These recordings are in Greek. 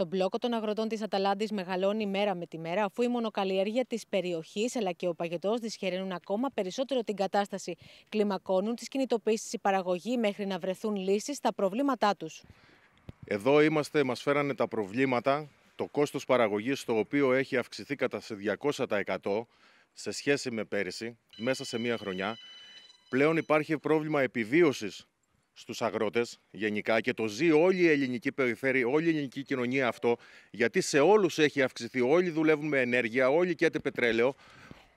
Το μπλόκο των αγροτών της Αταλάντης μεγαλώνει μέρα με τη μέρα, αφού η μονοκαλλιέργεια της περιοχής αλλά και ο παγετός δυσχεραίνουν ακόμα περισσότερο την κατάσταση. Κλιμακώνουν τις κινητοποίησεις τη παραγωγή μέχρι να βρεθούν λύσεις στα προβλήματά τους. Εδώ είμαστε, μας φέρανε τα προβλήματα. Το κόστος παραγωγής, το οποίο έχει αυξηθεί κατά σε 200% σε σχέση με πέρυσι, μέσα σε μία χρονιά. Πλέον υπάρχει πρόβλημα επιβίωσης στους αγρότες γενικά και το ζει όλη η ελληνική περιφέρεια, όλη η ελληνική κοινωνία αυτό, γιατί σε όλους έχει αυξηθεί. Όλοι δουλεύουν με ενέργεια, όλοι καίτε πετρέλαιο,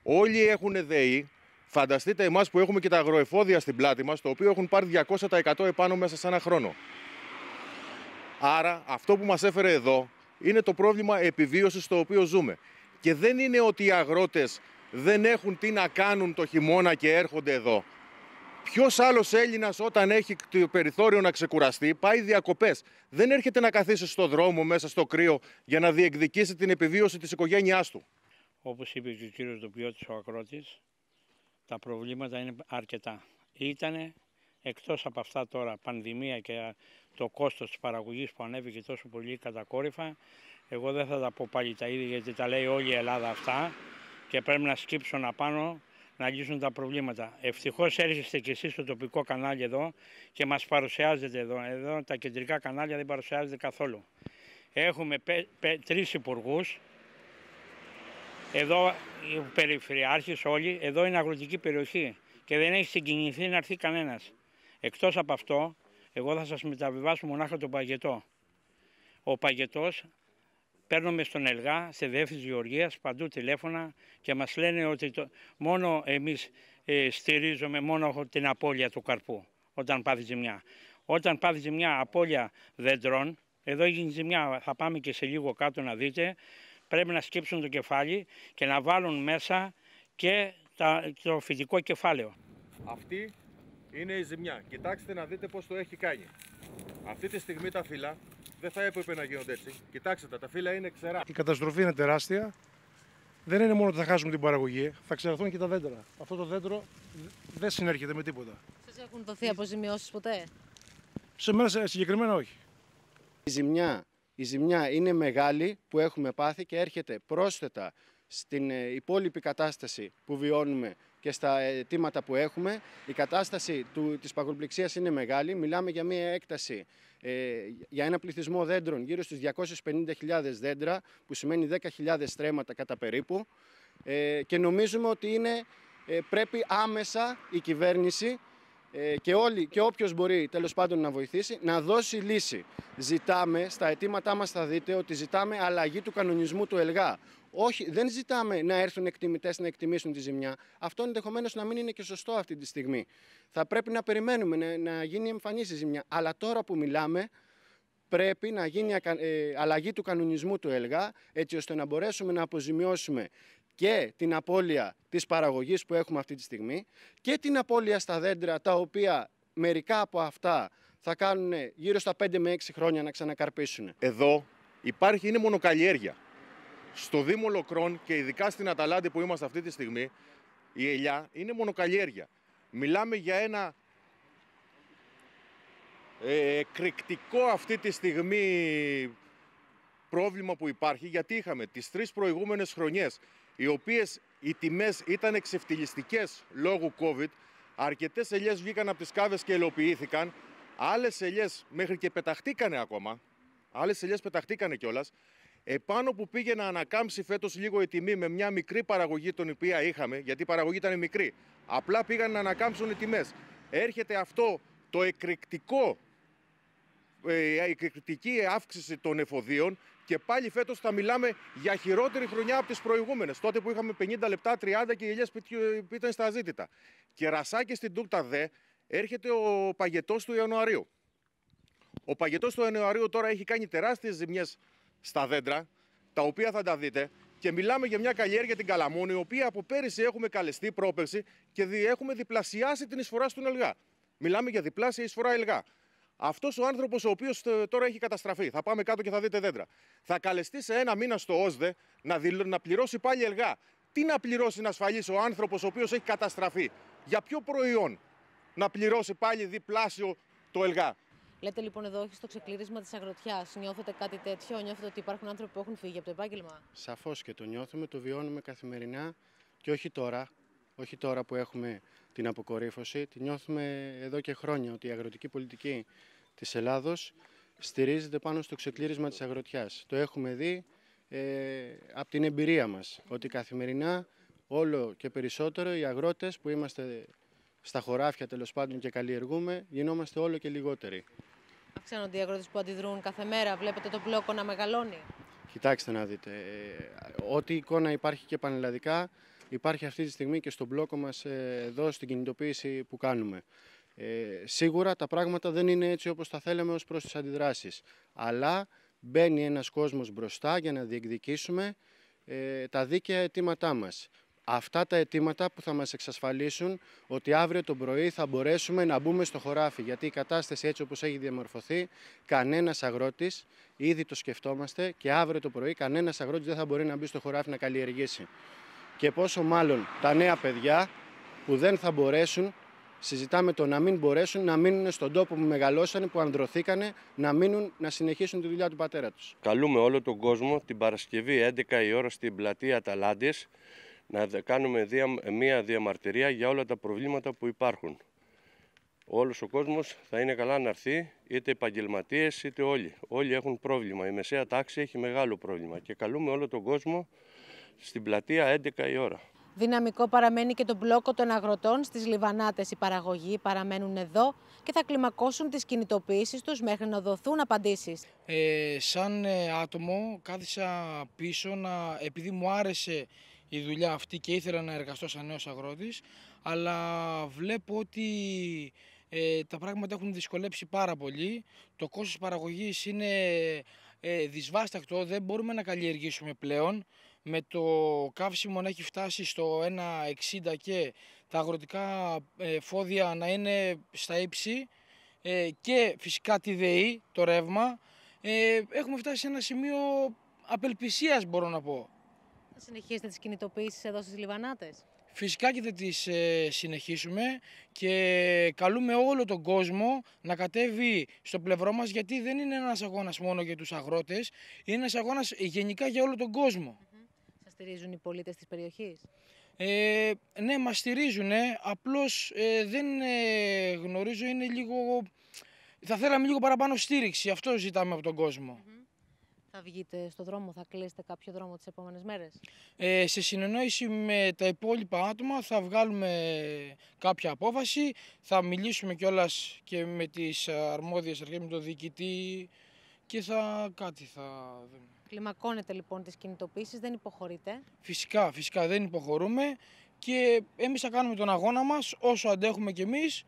όλοι έχουν ΔΕΗ. Φανταστείτε εμάς που έχουμε και τα αγροεφόδια στην πλάτη μας, το οποίο έχουν πάρει 200% επάνω μέσα σε ένα χρόνο. Άρα αυτό που μας έφερε εδώ είναι το πρόβλημα επιβίωσης στο οποίο ζούμε. Και δεν είναι ότι οι αγρότες δεν έχουν τι να κάνουν το χειμώνα και έρχονται εδώ. Ποιος άλλος Έλληνας, όταν έχει το περιθώριο να ξεκουραστεί, πάει διακοπές. Δεν έρχεται να καθίσει στο δρόμο μέσα στο κρύο για να διεκδικήσει την επιβίωση της οικογένειάς του. Όπως είπε και ο κύριος Δουπιώτη ο Ακρότης, τα προβλήματα είναι αρκετά. Ήτανε εκτός από αυτά τώρα πανδημία και το κόστος της παραγωγής που ανέβηκε τόσο πολύ κατακόρυφα, εγώ δεν θα τα πω πάλι τα ίδια γιατί τα λέει όλη η Ελλάδα αυτά και πρέπει να σκύψω να πάνω να λύσουν τα προβλήματα. Ευτυχώς έρχεστε κι εσείς στο τοπικό κανάλι εδώ και μας παρουσιάζετε εδώ. Εδώ τα κεντρικά κανάλια δεν παρουσιάζονται καθόλου. Έχουμε τρεις υπουργούς. Εδώ οι περιφερειάρχες όλοι. Εδώ είναι αγροτική περιοχή και δεν έχει συγκινηθεί να έρθει κανένας. Εκτός από αυτό, εγώ θα σας μεταβιβάσω μονάχα τον παγετό. Ο παγετός παίρνουμε στον Ελγά, στη Διεύθυνση Γεωργίας, παντού τηλέφωνα και μας λένε ότι μόνο εμείς ε, στηρίζουμε μόνο την απώλεια του καρπού όταν πάθει ζημιά. Όταν πάθει ζημιά απώλεια δέντρων, εδώ έγινε ζημιά, θα πάμε και σε λίγο κάτω να δείτε, πρέπει να σκύψουν το κεφάλι και να βάλουν μέσα και τα, το φυτικό κεφάλαιο. Αυτή είναι η ζημιά. Κοιτάξτε να δείτε πώς το έχει κάνει. Αυτή τη στιγμή τα φύλλα δεν θα έπρεπε να γίνονται έτσι. Κοιτάξτε τα, τα φύλλα είναι ξερά. Η καταστροφή είναι τεράστια. Δεν είναι μόνο ότι θα χάσουμε την παραγωγή, ε. θα ξεραθούν και τα δέντρα. Αυτό το δέντρο δεν συνέρχεται με τίποτα. Σας έχουν δοθεί αποζημιώσεις ποτέ, Σε μένα συγκεκριμένα όχι. Η ζημιά, η ζημιά είναι μεγάλη που έχουμε πάθει και έρχεται πρόσθετα στην ε, υπόλοιπη κατάσταση που βιώνουμε και στα αιτήματα που έχουμε. Η κατάσταση του, της παγκοπληξίας είναι μεγάλη. Μιλάμε για μια έκταση, ε, για ένα πληθυσμό δέντρων γύρω στους 250.000 δέντρα, που σημαίνει 10.000 στρέμματα κατά περίπου. Ε, και νομίζουμε ότι είναι, ε, πρέπει άμεσα η κυβέρνηση ε, και, όλοι, και όποιος μπορεί τέλος πάντων να βοηθήσει, να δώσει λύση. Ζητάμε, στα αιτήματά μας θα δείτε, ότι ζητάμε αλλαγή του κανονισμού του ΕΛΓΑ. Όχι, δεν ζητάμε να έρθουν εκτιμητές να εκτιμήσουν τη ζημιά. Αυτό ενδεχομένως να μην είναι και σωστό αυτή τη στιγμή. Θα πρέπει να περιμένουμε να, να γίνει εμφανής η ζημιά. Αλλά τώρα που μιλάμε, πρέπει να γίνει ε, αλλαγή του κανονισμού του ΕΛΓΑ, έτσι ώστε να μπορέσουμε να αποζημιώσουμε και την απώλεια της παραγωγής που έχουμε αυτή τη στιγμή και την απώλεια στα δέντρα τα οποία μερικά από αυτά θα κάνουν γύρω στα 5 με 6 χρόνια να ξανακαρπίσουν. Εδώ υπάρχει, είναι μονοκαλλιέργεια στο Δήμο Λοκρόν και ειδικά στην Αταλάντη που είμαστε αυτή τη στιγμή, η ελιά είναι μονοκαλλιέργεια. Μιλάμε για ένα ε, εκρηκτικό αυτή τη στιγμή πρόβλημα που υπάρχει, γιατί είχαμε τις τρεις προηγούμενες χρονιές, οι οποίες οι τιμές ήταν εξεφτυλιστικές λόγω COVID, αρκετές ελιές βγήκαν από τις κάβες και ελοποιήθηκαν, άλλες ελιές μέχρι και πεταχτήκανε ακόμα, άλλες ελιές πεταχτήκανε κιόλας, Επάνω που πήγε να ανακάμψει φέτος λίγο η τιμή με μια μικρή παραγωγή, την οποία είχαμε, γιατί η παραγωγή ήταν μικρή. Απλά πήγαν να ανακάμψουν οι τιμές. Έρχεται αυτό το εκρηκτικό, ε, η εκρηκτική αύξηση των εφοδίων και πάλι φέτος θα μιλάμε για χειρότερη χρονιά από τις προηγούμενες. Τότε που είχαμε 50 λεπτά, 30 και οι ελιές στα ζήτητα. Και στην τούκτα δε έρχεται ο παγετός του Ιανουαρίου. Ο παγετός του Ιανουαρίου τώρα έχει κάνει τεράστιες ζημιές στα δέντρα, τα οποία θα τα δείτε. Και μιλάμε για μια καλλιέργεια την Καλαμόνη, η οποία από πέρυσι έχουμε καλεστεί πρόπευση και έχουμε διπλασιάσει την εισφορά στον Ελγά. Μιλάμε για διπλάσια εισφορά Ελγά. Αυτός ο άνθρωπος, ο οποίος ε, τώρα έχει καταστραφεί, θα πάμε κάτω και θα δείτε δέντρα. Θα καλεστεί σε ένα μήνα στο ΩΣΔΕ να, να πληρώσει πάλι Ελγά. Τι να πληρώσει να ασφαλίσει ο άνθρωπος, ο οποίος έχει καταστραφεί. Για ποιο προϊόν να πληρώσει πάλι διπλάσιο το ΕΛΓΑ. Λέτε λοιπόν εδώ όχι στο ξεκλήρισμα της αγροτιάς. Νιώθετε κάτι τέτοιο, νιώθετε ότι υπάρχουν άνθρωποι που έχουν φύγει από το επάγγελμα. Σαφώς και το νιώθουμε, το βιώνουμε καθημερινά και όχι τώρα. Όχι τώρα που έχουμε την αποκορύφωση, Την νιώθουμε εδώ και χρόνια ότι η αγροτική πολιτική της Ελλάδος στηρίζεται πάνω στο ξεκλήρισμα της αγροτιάς. Το έχουμε δει ε, από την εμπειρία μας ότι καθημερινά όλο και περισσότερο οι αγρότες που είμαστε στα χωράφια τέλος πάντων και καλλιεργούμε, γινόμαστε όλο και λιγότεροι αυξάνονται οι αγρότες που αντιδρούν κάθε μέρα, βλέπετε το πλόκο να μεγαλώνει. Κοιτάξτε να δείτε. Ε, ό,τι εικόνα υπάρχει και πανελλαδικά, υπάρχει αυτή τη στιγμή και στον μπλόκο μας ε, εδώ στην κινητοποίηση που κάνουμε. Ε, σίγουρα τα πράγματα δεν είναι έτσι όπως τα θέλαμε ως προς τις αντιδράσεις. Αλλά μπαίνει ένας κόσμος μπροστά για να διεκδικήσουμε ε, τα δίκαια αιτήματά μας αυτά τα αιτήματα που θα μας εξασφαλίσουν ότι αύριο το πρωί θα μπορέσουμε να μπούμε στο χωράφι. Γιατί η κατάσταση έτσι όπως έχει διαμορφωθεί, κανένας αγρότης, ήδη το σκεφτόμαστε και αύριο το πρωί κανένας αγρότης δεν θα μπορεί να μπει στο χωράφι να καλλιεργήσει. Και πόσο μάλλον τα νέα παιδιά που δεν θα μπορέσουν συζητάμε το να μην μπορέσουν να μείνουν στον τόπο που μεγαλώσανε, που ανδρωθήκανε, να μείνουν να συνεχίσουν τη δουλειά του πατέρα τους. Καλούμε όλο τον κόσμο την Παρασκευή 11 η ώρα στην πλατεία Ταλάντης να κάνουμε δια, μία διαμαρτυρία για όλα τα προβλήματα που υπάρχουν. Όλος ο κόσμος θα είναι καλά να έρθει, είτε επαγγελματίες είτε όλοι. Όλοι έχουν πρόβλημα. Η μεσαία τάξη έχει μεγάλο πρόβλημα και καλούμε όλο τον κόσμο στην πλατεία 11 η ώρα. Δυναμικό παραμένει και το μπλόκο των αγροτών στις Λιβανάτες. Οι παραγωγοί παραμένουν εδώ και θα κλιμακώσουν τις κινητοποιήσεις τους μέχρι να δοθούν απαντήσεις. Ε, σαν ε, άτομο κάθισα πίσω να, επειδή μου άρεσε η δουλειά αυτή και ήθελα να εργαστώ σαν νέος αγρότης, αλλά βλέπω ότι ε, τα πράγματα έχουν δυσκολέψει πάρα πολύ. Το κόστος παραγωγής είναι ε, δυσβάστακτο, δεν μπορούμε να καλλιεργήσουμε πλέον. Με το καύσιμο να έχει φτάσει στο 1,60 και τα αγροτικά ε, φόδια να είναι στα ύψη ε, και φυσικά τη ΔΕΗ, το ρεύμα, έχουμε φτάσει σε ένα σημείο απελπισίας μπορώ να πω συνεχίσετε τις κινητοποιήσεις εδώ στις Λιβανάτες. Φυσικά και δεν τις ε, συνεχίσουμε και καλούμε όλο τον κόσμο να κατέβει στο πλευρό μας γιατί δεν είναι ένας αγώνας μόνο για τους αγρότες, είναι ένας αγώνας γενικά για όλο τον κόσμο. Σας στηρίζουν οι πολίτες της περιοχής. Ε, ναι, μας στηρίζουν, ε. απλώς ε, δεν γνωρίζω, είναι λίγο... Θα θέλαμε λίγο παραπάνω στήριξη, αυτό ζητάμε από τον κόσμο. Θα βγείτε στο δρόμο, θα κλείσετε κάποιο δρόμο τις επόμενες μέρες. Ε, σε συνεννόηση με τα υπόλοιπα άτομα θα βγάλουμε κάποια απόφαση. Θα μιλήσουμε κιόλας και με τις αρμόδιες αρχές, με τον διοικητή και θα κάτι θα δούμε. Κλιμακώνετε λοιπόν τις κινητοποίησεις, δεν υποχωρείτε. Φυσικά, φυσικά δεν υποχωρούμε και εμείς θα κάνουμε τον αγώνα μας όσο αντέχουμε κι εμείς